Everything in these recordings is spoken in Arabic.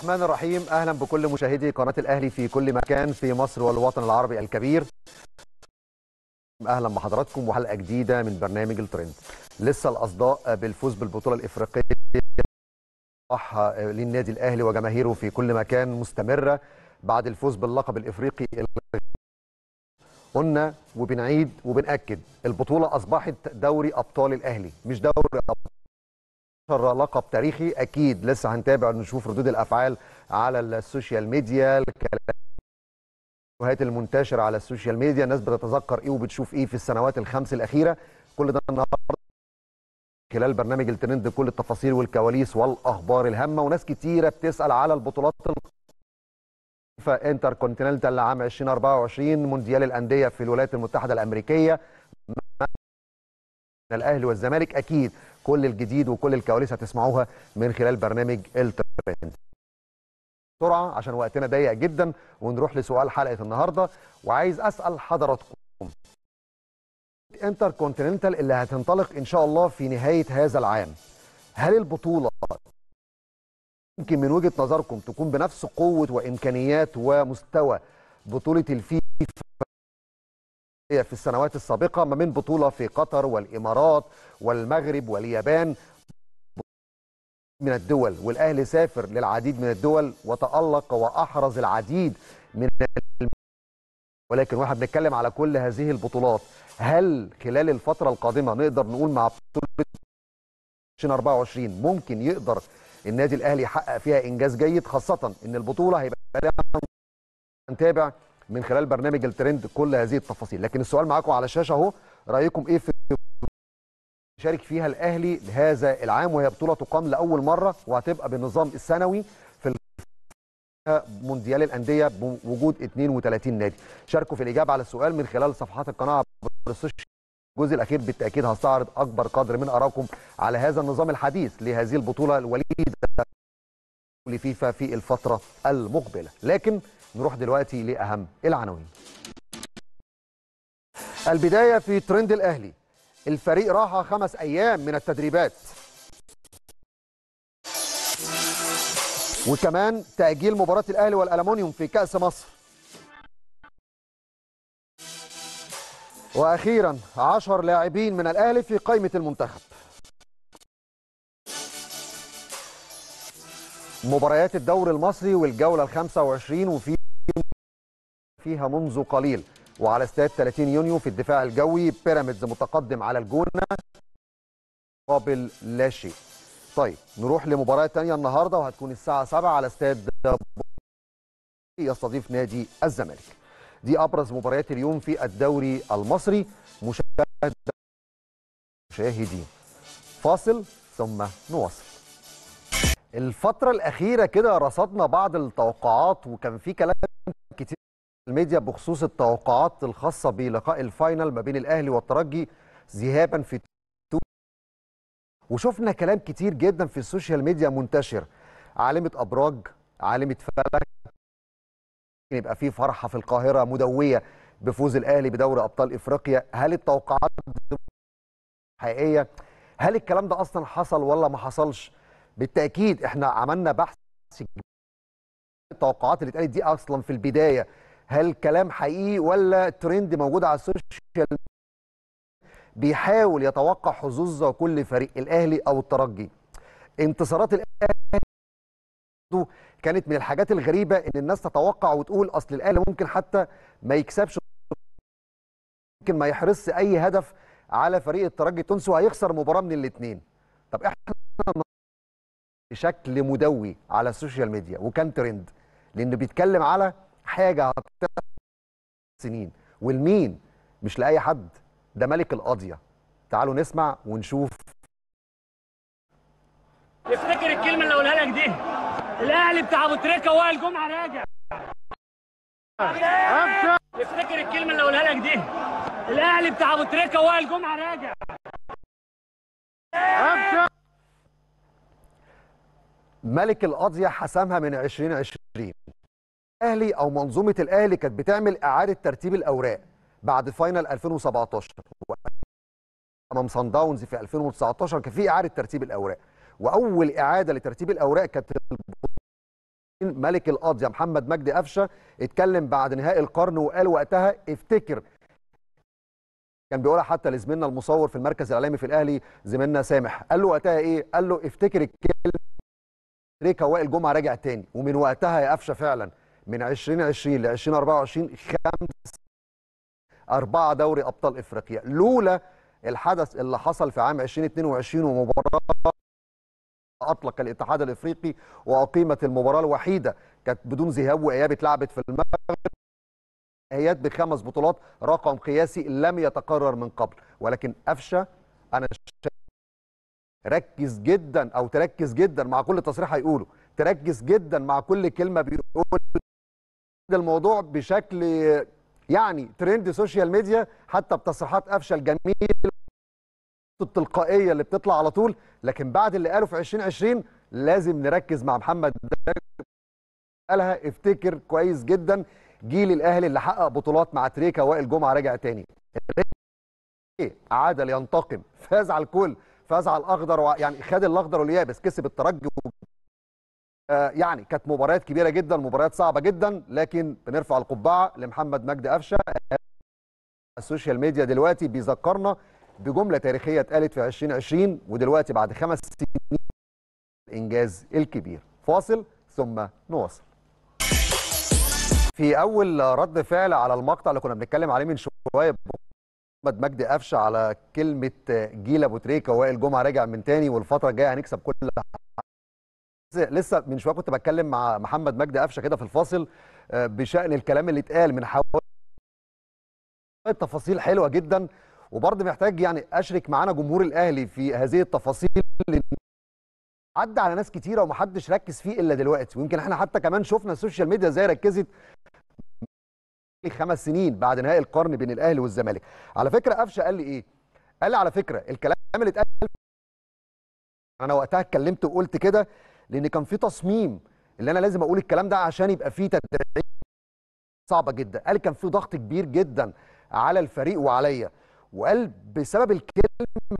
الرحمن الرحيم اهلا بكل مشاهدي قناه الاهلي في كل مكان في مصر والوطن العربي الكبير اهلا بحضراتكم وحلقه جديده من برنامج الترند لسه الاصداء بالفوز بالبطوله الافريقيه للنادي الاهلي وجماهيره في كل مكان مستمره بعد الفوز باللقب الافريقي قلنا وبنعيد وبناكد البطوله اصبحت دوري ابطال الاهلي مش دوري ابطال لقب تاريخي اكيد لسه هنتابع نشوف ردود الافعال على السوشيال ميديا الكلام المنتشره على السوشيال ميديا الناس بتتذكر ايه وبتشوف ايه في السنوات الخمس الاخيره كل ده النهارده خلال برنامج الترند كل التفاصيل والكواليس والاخبار الهامه وناس كتيره بتسال على البطولات انتر كونتيننتال لعام 2024 مونديال الانديه في الولايات المتحده الامريكيه الاهلي والزمالك اكيد كل الجديد وكل الكواليس هتسمعوها من خلال برنامج الترند بسرعه عشان وقتنا ضيق جدا ونروح لسؤال حلقه النهارده وعايز اسال حضراتكم انتر كونتيننتال اللي هتنطلق ان شاء الله في نهايه هذا العام هل البطوله ممكن من وجهه نظركم تكون بنفس قوه وامكانيات ومستوى بطوله الفي في السنوات السابقة ما من بطولة في قطر والإمارات والمغرب واليابان من الدول والأهلي سافر للعديد من الدول وتألق وأحرز العديد من ولكن واحنا بنتكلم على كل هذه البطولات هل خلال الفترة القادمة نقدر نقول مع بطولة 2024 ممكن يقدر النادي الأهلي يحقق فيها إنجاز جيد خاصة إن البطولة هيبقى نتابع من خلال برنامج الترند كل هذه التفاصيل لكن السؤال معاكم على الشاشه اهو رايكم ايه في شارك فيها الاهلي لهذا العام وهي بطوله تقام لاول مره وهتبقى بالنظام السنوي في مونديال الانديه بوجود 32 نادي شاركوا في الاجابه على السؤال من خلال صفحات القناه الجزء الاخير بالتاكيد هستعرض اكبر قدر من ارائكم على هذا النظام الحديث لهذه البطوله الوليده لفيفا في الفتره المقبله لكن نروح دلوقتي لأهم العناوين البداية في ترند الأهلي الفريق راحة خمس أيام من التدريبات وكمان تأجيل مباراة الأهلي والألمونيوم في كأس مصر وأخيرا عشر لاعبين من الأهلي في قائمة المنتخب مباريات الدوري المصري والجولة الخمسة وعشرين وفي فيها منذ قليل وعلى استاد 30 يونيو في الدفاع الجوي بيراميدز متقدم على الجونه مقابل لا شيء طيب نروح لمباراه ثانيه النهارده وهتكون الساعه 7 على استاد يستضيف نادي الزمالك دي ابرز مباريات اليوم في الدوري المصري مشاهد مشاهدين فاصل ثم نواصل الفتره الاخيره كده رصدنا بعض التوقعات وكان في كلام الميديا بخصوص التوقعات الخاصة بلقاء الفاينل ما بين الأهلي والترجي ذهابا في وشفنا كلام كتير جدا في السوشيال ميديا منتشر عالمة أبراج عالمة فلك يبقى في فرحة في القاهرة مدوية بفوز الأهلي بدوري أبطال إفريقيا هل التوقعات حقيقية هل الكلام ده أصلا حصل ولا ما حصلش بالتأكيد احنا عملنا بحث التوقعات اللي اتقالت دي أصلا في البداية هل كلام حقيقي ولا ترند موجود على السوشيال بيحاول يتوقع حظوظ كل فريق الاهلي او الترجي انتصارات الاهلي كانت من الحاجات الغريبه ان الناس تتوقع وتقول اصل الاهلي ممكن حتى ما يكسبش ممكن ما يحرصش اي هدف على فريق الترجي التونسي وهيخسر مباراه من الاثنين طب احنا بشكل مدوي على السوشيال ميديا وكان ترند لانه بيتكلم على حاجه على سنين والمين مش لاي حد ده ملك القاضيه تعالوا نسمع ونشوف افتكر الكلمه اللي اقولها لك دي الاهلي بتاع ابو تريكه وائل جمعه راجع افتكر الكلمه اللي اقولها لك دي الاهلي بتاع ابو تريكه وائل جمعه راجع ملك القاضيه حسمها من 2020 الاهلي او منظومه الاهلي كانت بتعمل اعاده ترتيب الاوراق بعد فاينل 2017 امام سان داونز في 2019 كان في اعاده ترتيب الاوراق واول اعاده لترتيب الاوراق كانت ملك القاضي محمد مجدي قفشه اتكلم بعد نهائي القرن وقال وقتها افتكر كان بيقولها حتى لزميلنا المصور في المركز الاعلامي في الاهلي زميلنا سامح قال له وقتها ايه قال له افتكر الكلمه ريكا وائل جمعه راجع تاني ومن وقتها يا قفشه فعلا من 2020 ل 2024 خمس أربعة دوري أبطال إفريقيا لولا الحدث اللي حصل في عام 2022 ومباراة أطلق الاتحاد الإفريقي وأقيمت المباراة الوحيدة كانت بدون ذهاب وإياب اتلعبت في المغرب هيات بخمس بطولات رقم قياسي لم يتكرر من قبل ولكن قفشه انا شايف ركز جدا او تركز جدا مع كل تصريح هيقوله تركز جدا مع كل كلمه بيقول الموضوع بشكل يعني ترند سوشيال ميديا حتى بتصريحات قفشه الجميل التلقائيه اللي بتطلع على طول لكن بعد اللي قاله في 2020 لازم نركز مع محمد قالها افتكر كويس جدا جيل الاهلي اللي حقق بطولات مع تريكا وائل جمعه رجع تاني إيه؟ عادل ينتقم فاز على الكل فاز على الاخضر و... يعني خد الاخضر واليابس كسب الترجي آه، يعني كانت مباريات كبيره جدا مباريات صعبه جدا لكن بنرفع القبعه لمحمد مجدي قفشه السوشيال ميديا دلوقتي بيذكرنا بجمله تاريخيه اتقالت في 2020 ودلوقتي بعد خمس سنين الانجاز الكبير فاصل ثم نواصل في اول رد فعل على المقطع اللي كنا بنتكلم عليه من شويه محمد مجدي قفشه على كلمه جيل ابو تريكه ووائل جمعه راجع من تاني والفتره الجايه هنكسب كل لسه من شويه كنت بتكلم مع محمد مجدي قفشه كده في الفاصل آه، بشان الكلام اللي اتقال من حوالي تفاصيل حلوه جدا وبرضه محتاج يعني اشرك معانا جمهور الاهلي في هذه التفاصيل اللي عدى على ناس كتيره ومحدش ركز فيه الا دلوقتي ويمكن احنا حتى كمان شفنا السوشيال ميديا ازاي ركزت خمس سنين بعد نهائي القرن بين الاهلي والزمالك على فكره قفشه قال لي ايه قال لي على فكره الكلام اللي اتقال انا وقتها اتكلمت وقلت كده لان كان في تصميم اللي انا لازم اقول الكلام ده عشان يبقى في تدريب صعبه جدا قال كان في ضغط كبير جدا على الفريق وعليا وقال بسبب الكلمه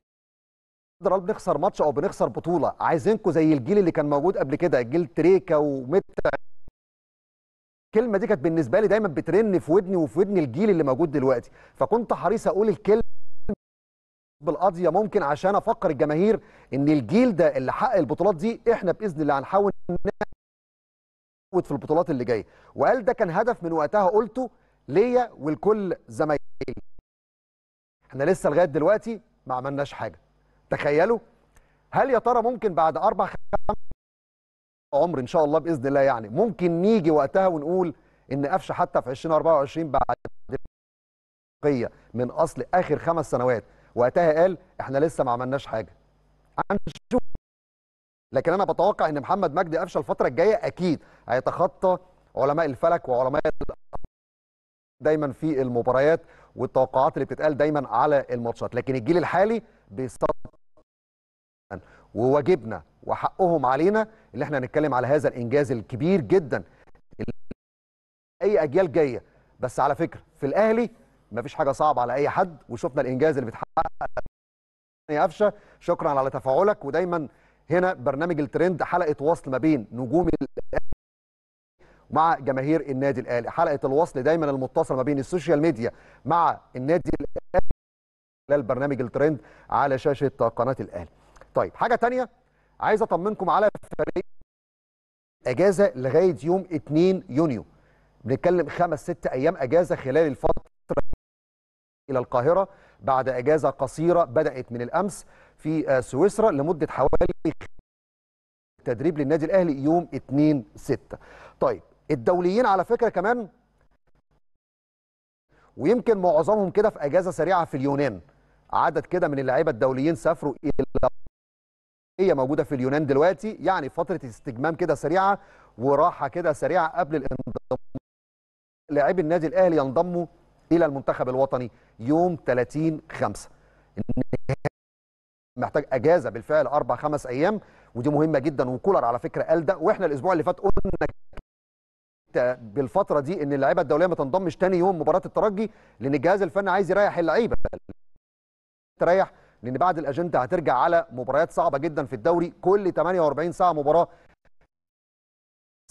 قدر بنخسر ماتش او بنخسر بطوله عايزينكم زي الجيل اللي كان موجود قبل كده جيل تريكا ومتع الكلمه دي كانت بالنسبه لي دايما بترن في ودني وفي ودن الجيل اللي موجود دلوقتي فكنت حريص اقول الكلمه بالقضيه ممكن عشان افكر الجماهير ان الجيل ده اللي حقق البطولات دي احنا باذن الله هنحاول نعود في البطولات اللي جايه وقال ده كان هدف من وقتها قلته ليا ولكل زمايلي احنا لسه لغايه دلوقتي ما عملناش حاجه تخيلوا هل يا ترى ممكن بعد اربع خمس عمر ان شاء الله باذن الله يعني ممكن نيجي وقتها ونقول ان قفشه حتى في 2024 بعد من اصل اخر خمس سنوات وقتها قال احنا لسه ما عملناش حاجه هنشوف لكن انا بتوقع ان محمد مجدي قفشه الفتره الجايه اكيد هيتخطى علماء الفلك وعلماء دايما في المباريات والتوقعات اللي بتتقال دايما على الماتشات لكن الجيل الحالي بيصدق وواجبنا وحقهم علينا اللي احنا هنتكلم على هذا الانجاز الكبير جدا اي اجيال جايه بس على فكره في الاهلي مفيش حاجه صعبه على اي حد وشفنا الانجاز اللي بيتحقق يا قفشه شكرا على تفاعلك ودايما هنا برنامج الترند حلقه وصل ما بين نجوم مع جماهير النادي الاهلي حلقه الوصل دايما المتصله ما بين السوشيال ميديا مع النادي الاهلي خلال برنامج الترند على شاشه قناه الاهلي طيب حاجه تانية عايز اطمنكم على فريق اجازه لغايه يوم 2 يونيو بنتكلم خمس ست ايام اجازه خلال الفتره إلى القاهرة بعد إجازة قصيرة بدأت من الأمس في آه، سويسرا لمدة حوالي تدريب للنادي الأهلي يوم 2/6 طيب الدوليين على فكرة كمان ويمكن معظمهم كده في اجازه سريعه في اليونان عدد كده من اللعيبه الدوليين سافروا الى هي موجوده في اليونان دلوقتي يعني فتره استجمام كده سريعه وراحه كده سريعه قبل الانضمام لاعبي النادي الاهلي ينضموا الى المنتخب الوطني يوم 30 5 محتاج اجازه بالفعل اربع خمس ايام ودي مهمه جدا وكولر على فكره قال ده واحنا الاسبوع اللي فات قلنا بالفتره دي ان اللعيبه الدوليه ما تنضمش تاني يوم مباراه الترجي لان الجهاز الفني عايز يريح اللعيبه تريح لان بعد الاجنده هترجع على مباريات صعبه جدا في الدوري كل 48 ساعه مباراه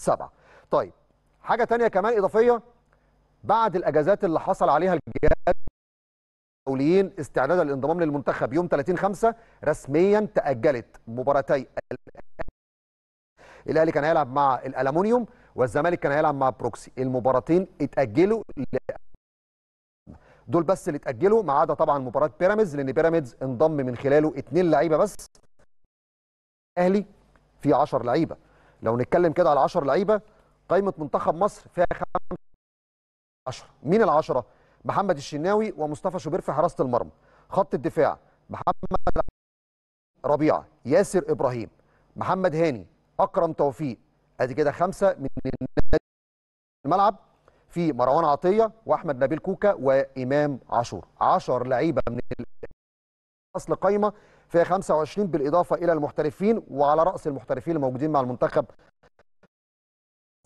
سبعه طيب حاجه تانية كمان اضافيه بعد الاجازات اللي حصل عليها الجهاز الدوليين استعدادا للانضمام للمنتخب يوم 30 5 رسميا تاجلت مباراتي الاهلي كان هيلعب مع الالومنيوم والزمالك كان هيلعب مع بروكسي المباراتين اتاجلوا ل... دول بس اللي اتاجلوا ما عدا طبعا مباراه بيراميدز لان بيراميدز انضم من خلاله اثنين لعيبه بس اهلي في 10 لعيبه لو نتكلم كده على 10 لعيبه قائمه منتخب مصر فيها خمسه 10 مين ال10 محمد الشناوي ومصطفى شوبير في حراسه المرمى خط الدفاع محمد ربيعه ياسر ابراهيم محمد هاني اكرم توفيق ادي كده خمسه من الملعب في مروان عطيه واحمد نبيل كوكا وامام عاشور 10 لعيبه من اصل قايمه فيها 25 بالاضافه الى المحترفين وعلى راس المحترفين الموجودين مع المنتخب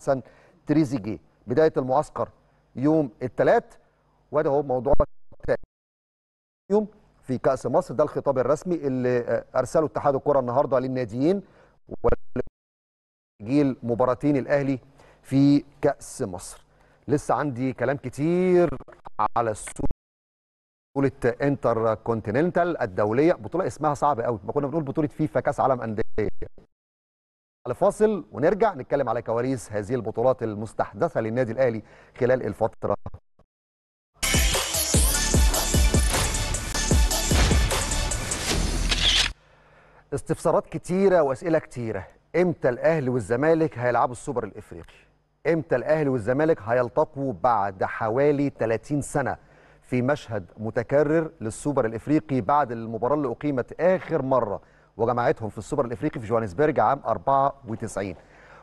حسن تريزيجيه بدايه المعسكر يوم الثلاث وده هو موضوع يوم في كأس مصر ده الخطاب الرسمي اللي آه، أرسله اتحاد الكرة النهاردة للناديين جيل مباراتين الأهلي في كأس مصر لسه عندي كلام كتير على السوق بطولة انتر كونتيننتال الدولية بطولة اسمها صعب قوي ما كنا بنقول بطولة فيفا كأس عالم أندية لفاصل ونرجع نتكلم على كواليس هذه البطولات المستحدثة للنادي الأهلي خلال الفترة استفسارات كتيرة وأسئلة كتيرة امتى الأهلي والزمالك هيلعبوا السوبر الإفريقي امتى الأهلي والزمالك هيلتقوا بعد حوالي 30 سنة في مشهد متكرر للسوبر الإفريقي بعد المباراة اللي أقيمت آخر مرة وجماعتهم في السوبر الافريقي في جوهانسبرج عام 94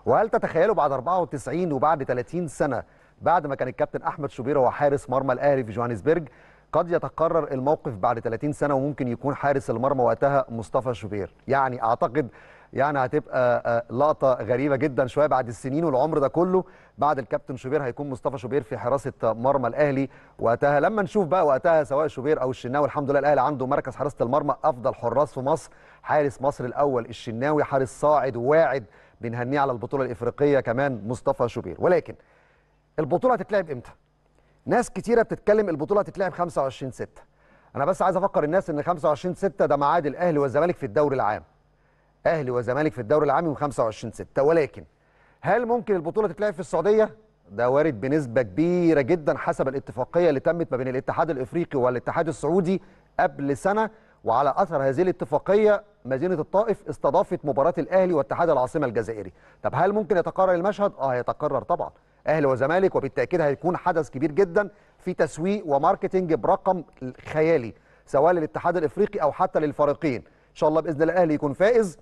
وهل تتخيلوا بعد 94 وبعد 30 سنه بعد ما كان الكابتن احمد شوبير هو حارس مرمى الاهلي في جوهانسبرج قد يتكرر الموقف بعد 30 سنه وممكن يكون حارس المرمى وقتها مصطفى شوبير يعني اعتقد يعني هتبقى آه، لقطه غريبه جدا شويه بعد السنين والعمر ده كله بعد الكابتن شوبير هيكون مصطفى شوبير في حراسه مرمى الاهلي وقتها لما نشوف بقى وقتها سواء شوبير او الشناوي الحمد لله الاهلي عنده مركز حراسه المرمى افضل حراس في مصر حارس مصر الاول الشناوي حارس صاعد واعد بنهنيه على البطوله الافريقيه كمان مصطفى شوبير ولكن البطوله هتتلعب امتى؟ ناس كتيره بتتكلم البطوله هتتلعب 25 6 انا بس عايز افكر الناس ان 25 6 ده ميعاد الاهلي والزمالك في الدوري العام اهلي وزمالك في الدوري العام يوم 25 6 ولكن هل ممكن البطوله تتلعب في السعوديه ده وارد بنسبه كبيره جدا حسب الاتفاقيه اللي تمت ما بين الاتحاد الافريقي والاتحاد السعودي قبل سنه وعلى اثر هذه الاتفاقيه مدينه الطائف استضافت مباراه الاهلي واتحاد العاصمه الجزائري طب هل ممكن يتكرر المشهد اه هيتكرر طبعا اهلي وزمالك وبالتاكيد هيكون حدث كبير جدا في تسويق وماركتنج برقم خيالي سواء للاتحاد الافريقي او حتى للفريقين ان شاء الله باذن الله الاهلي يكون فائز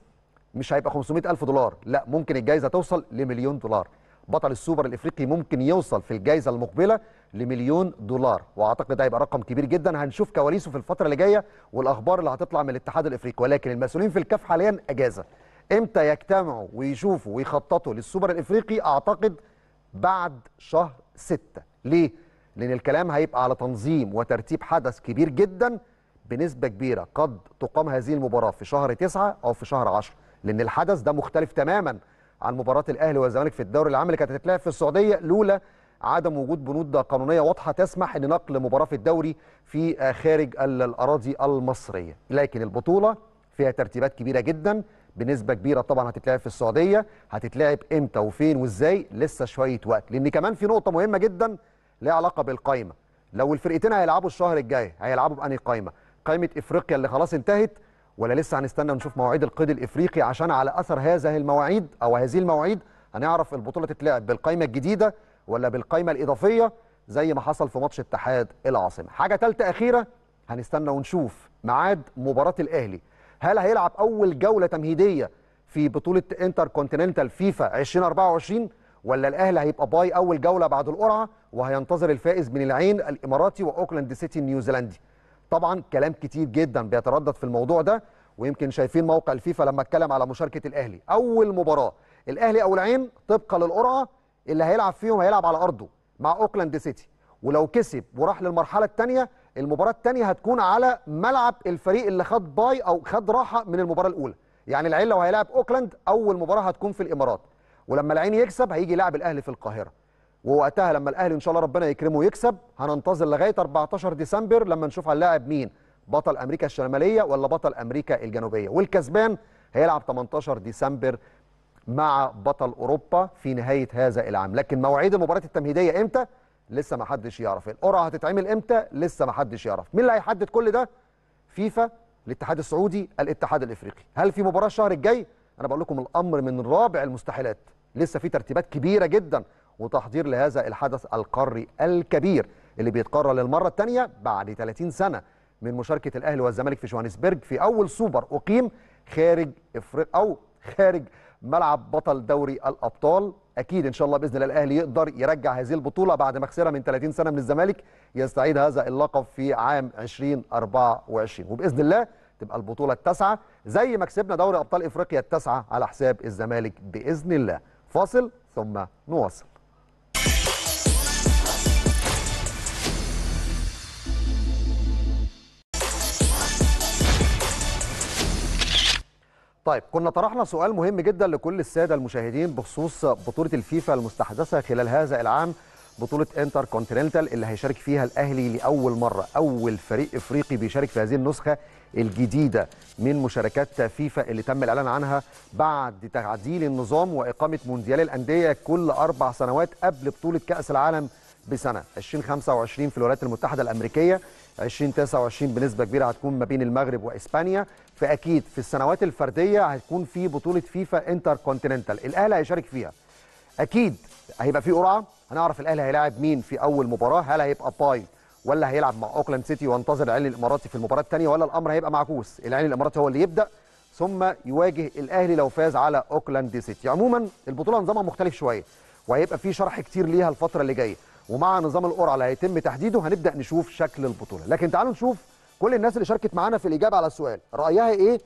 مش هيبقى 500 الف دولار لا ممكن الجائزه توصل لمليون دولار بطل السوبر الافريقي ممكن يوصل في الجائزه المقبله لمليون دولار واعتقد ده هيبقى رقم كبير جدا هنشوف كواليسه في الفتره اللي جايه والاخبار اللي هتطلع من الاتحاد الافريقي ولكن المسؤولين في الكاف حاليا اجازه امتى يجتمعوا ويشوفوا ويخططوا للسوبر الافريقي اعتقد بعد شهر ستة ليه؟ لأن الكلام هيبقى على تنظيم وترتيب حدث كبير جدا بنسبة كبيرة قد تقام هذه المباراة في شهر تسعة أو في شهر عشر لأن الحدث ده مختلف تماما عن مباراة الأهلي والزمالك في الدوري العام اللي كانت هتتلعب في السعودية لولا عدم وجود بنود قانونية واضحة تسمح أن نقل مباراة في الدوري في آه، خارج الأراضي المصرية لكن البطولة فيها ترتيبات كبيرة جدا بنسبه كبيره طبعا هتتلعب في السعوديه هتتلعب امتى وفين وازاي لسه شويه وقت لان كمان في نقطه مهمه جدا ليها علاقه بالقايمه لو الفرقتين هيلعبوا الشهر الجاي هيلعبوا بأنهي قايمه قايمه افريقيا اللي خلاص انتهت ولا لسه هنستنى ونشوف مواعيد القيد الافريقي عشان على اثر هذه المواعيد او هذه المواعيد هنعرف البطوله تتلعب بالقايمه الجديده ولا بالقايمه الاضافيه زي ما حصل في ماتش اتحاد العاصمه حاجه ثالثه اخيره هنستنى ونشوف ميعاد مباراه الاهلي هل هيلعب اول جوله تمهيديه في بطوله انتر كونتيننتال فيفا 2024 ولا الاهلي هيبقى باي اول جوله بعد القرعه وهينتظر الفائز من العين الاماراتي واوكلاند سيتي النيوزيلندي طبعا كلام كتير جدا بيتردد في الموضوع ده ويمكن شايفين موقع الفيفا لما اتكلم على مشاركه الاهلي اول مباراه الاهلي او العين طبقا للقرعه اللي هيلعب فيهم هيلعب على ارضه مع اوكلاند سيتي ولو كسب وراح للمرحله الثانيه المباراه الثانيه هتكون على ملعب الفريق اللي خد باي او خد راحه من المباراه الاولى يعني العين لو هيلعب اوكلاند اول مباراه هتكون في الامارات ولما العين يكسب هيجي لاعب الاهلي في القاهره ووقتها لما الاهلي ان شاء الله ربنا يكرمه ويكسب هننتظر لغايه 14 ديسمبر لما نشوف هنلاعب مين بطل امريكا الشماليه ولا بطل امريكا الجنوبيه والكسبان هيلعب 18 ديسمبر مع بطل اوروبا في نهايه هذا العام لكن مواعيد المباريات التمهيديه امتى لسه ما حدش يعرف القرعه هتتعمل امتى لسه ما حدش يعرف مين اللي هيحدد كل ده فيفا الاتحاد السعودي الاتحاد الافريقي هل في مباراه الشهر الجاي انا بقول لكم الامر من رابع المستحيلات لسه في ترتيبات كبيره جدا وتحضير لهذا الحدث القاري الكبير اللي بيتقرر للمره الثانيه بعد 30 سنه من مشاركه الاهلي والزمالك في جوهانسبرج في اول سوبر اقيم خارج افريقيا او خارج ملعب بطل دوري الابطال اكيد ان شاء الله باذن الله الاهلي يقدر يرجع هذه البطوله بعد ما خسرها من 30 سنه من الزمالك يستعيد هذا اللقب في عام 2024 وباذن الله تبقى البطوله التاسعه زي ما كسبنا دوري ابطال افريقيا التاسعه على حساب الزمالك باذن الله فاصل ثم نواصل طيب كنا طرحنا سؤال مهم جدا لكل الساده المشاهدين بخصوص بطوله الفيفا المستحدثه خلال هذا العام بطوله انتر كونتيننتال اللي هيشارك فيها الاهلي لاول مره اول فريق افريقي بيشارك في هذه النسخه الجديده من مشاركات فيفا اللي تم الاعلان عنها بعد تعديل النظام واقامه مونديال الانديه كل اربع سنوات قبل بطوله كاس العالم بسنه 2025 في الولايات المتحده الامريكيه 2029 بنسبه كبيره هتكون ما بين المغرب واسبانيا فاكيد في السنوات الفرديه هتكون في بطوله فيفا انتر كونتيننتال الاهلي هيشارك فيها اكيد هيبقى في قرعه هنعرف الاهلي هيلاعب مين في اول مباراه هل هيبقى باي ولا هيلعب مع اوكلاند سيتي وانتظر العين الاماراتي في المباراه الثانيه ولا الامر هيبقى معكوس العين الاماراتي هو اللي يبدا ثم يواجه الاهلي لو فاز على اوكلاند سيتي عموما البطوله نظامها مختلف شويه وهيبقى في شرح كتير ليها الفتره اللي جايه ومع نظام القرعه اللي هيتم تحديده هنبدا نشوف شكل البطوله لكن تعالوا نشوف كل الناس اللي شاركت معانا في الاجابه على السؤال رايها ايه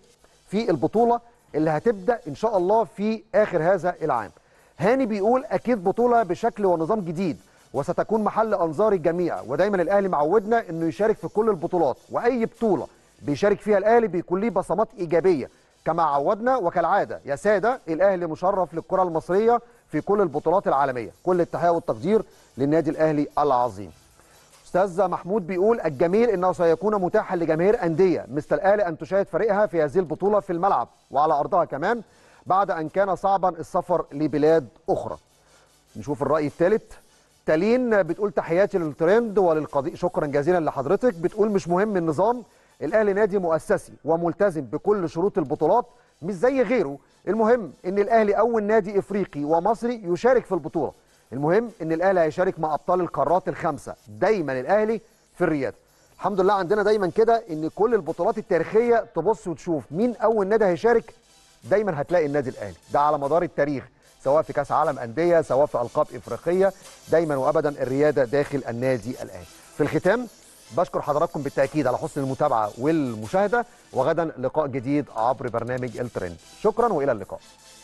في البطوله اللي هتبدا ان شاء الله في اخر هذا العام هاني بيقول اكيد بطوله بشكل ونظام جديد وستكون محل انظار الجميع ودايما الاهلي معودنا انه يشارك في كل البطولات واي بطوله بيشارك فيها الاهلي بيكون ليه بصمات ايجابيه كما عودنا وكالعاده يا ساده الاهلي مشرف للكره المصريه في كل البطولات العالميه كل التحيه والتقدير للنادي الاهلي العظيم استاذ محمود بيقول الجميل انه سيكون متاحا لجماهير انديه مثل الاهلي ان تشاهد فريقها في هذه البطوله في الملعب وعلى ارضها كمان بعد ان كان صعبا السفر لبلاد اخرى نشوف الراي الثالث تالين بتقول تحياتي للترند وللقضيء شكرا جزيلا لحضرتك بتقول مش مهم النظام الاهلي نادي مؤسسي وملتزم بكل شروط البطولات مش زي غيره المهم ان الاهلي اول نادي افريقي ومصري يشارك في البطوله المهم ان الاهلي هيشارك مع ابطال القارات الخمسه دايما الاهلي في الرياضه الحمد لله عندنا دايما كده ان كل البطولات التاريخيه تبص وتشوف مين اول نادي هيشارك دايما هتلاقي النادي الاهلي ده على مدار التاريخ سواء في كاس عالم انديه سواء في القاب افريقيه دايما وابدا الرياده داخل النادي الاهلي في الختام بشكر حضراتكم بالتاكيد على حسن المتابعه والمشاهده وغدا لقاء جديد عبر برنامج الترند شكرا والى اللقاء